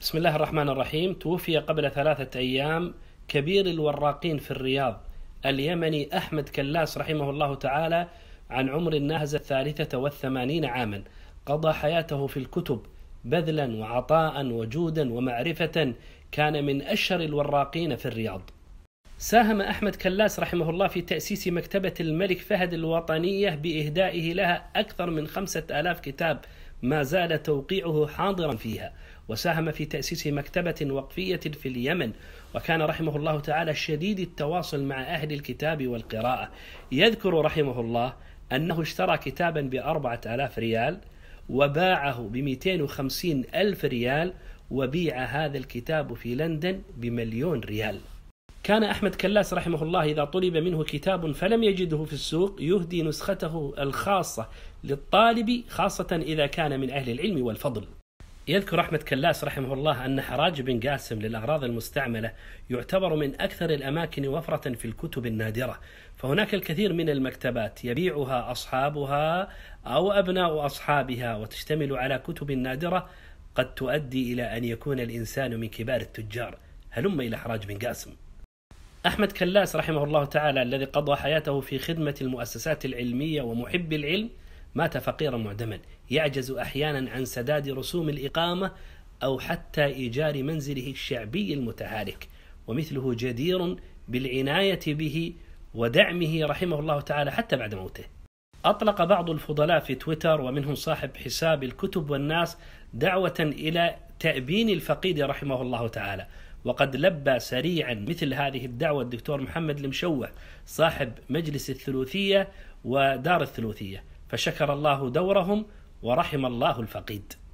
بسم الله الرحمن الرحيم توفي قبل ثلاثة أيام كبير الوراقين في الرياض اليمني أحمد كلاس رحمه الله تعالى عن عمر ناهز الثالثة والثمانين عاما قضى حياته في الكتب بذلا وعطاء وجودا ومعرفة كان من أشهر الوراقين في الرياض ساهم أحمد كلاس رحمه الله في تأسيس مكتبة الملك فهد الوطنية بإهدائه لها أكثر من خمسة آلاف كتاب ما زال توقيعه حاضرا فيها وساهم في تأسيس مكتبة وقفية في اليمن وكان رحمه الله تعالى شديد التواصل مع أهل الكتاب والقراءة يذكر رحمه الله أنه اشترى كتابا بأربعة آلاف ريال وباعه بمئتين وخمسين ألف ريال وبيع هذا الكتاب في لندن بمليون ريال كان أحمد كلاس رحمه الله إذا طلب منه كتاب فلم يجده في السوق يهدي نسخته الخاصة للطالب خاصة إذا كان من أهل العلم والفضل يذكر أحمد كلاس رحمه الله أن حراج بن قاسم للأغراض المستعملة يعتبر من أكثر الأماكن وفرة في الكتب النادرة فهناك الكثير من المكتبات يبيعها أصحابها أو أبناء أصحابها وتشتمل على كتب نادرة قد تؤدي إلى أن يكون الإنسان من كبار التجار هلم إلى حراج بن قاسم أحمد كلاس رحمه الله تعالى الذي قضى حياته في خدمة المؤسسات العلمية ومحب العلم مات فقيرا معدما يعجز أحيانا عن سداد رسوم الإقامة أو حتى إيجار منزله الشعبي المتهالك ومثله جدير بالعناية به ودعمه رحمه الله تعالى حتى بعد موته أطلق بعض الفضلاء في تويتر ومنهم صاحب حساب الكتب والناس دعوة إلى تأبين الفقيد رحمه الله تعالى وقد لبى سريعا مثل هذه الدعوة الدكتور محمد المشوه صاحب مجلس الثلوثية ودار الثلوثية فشكر الله دورهم ورحم الله الفقيد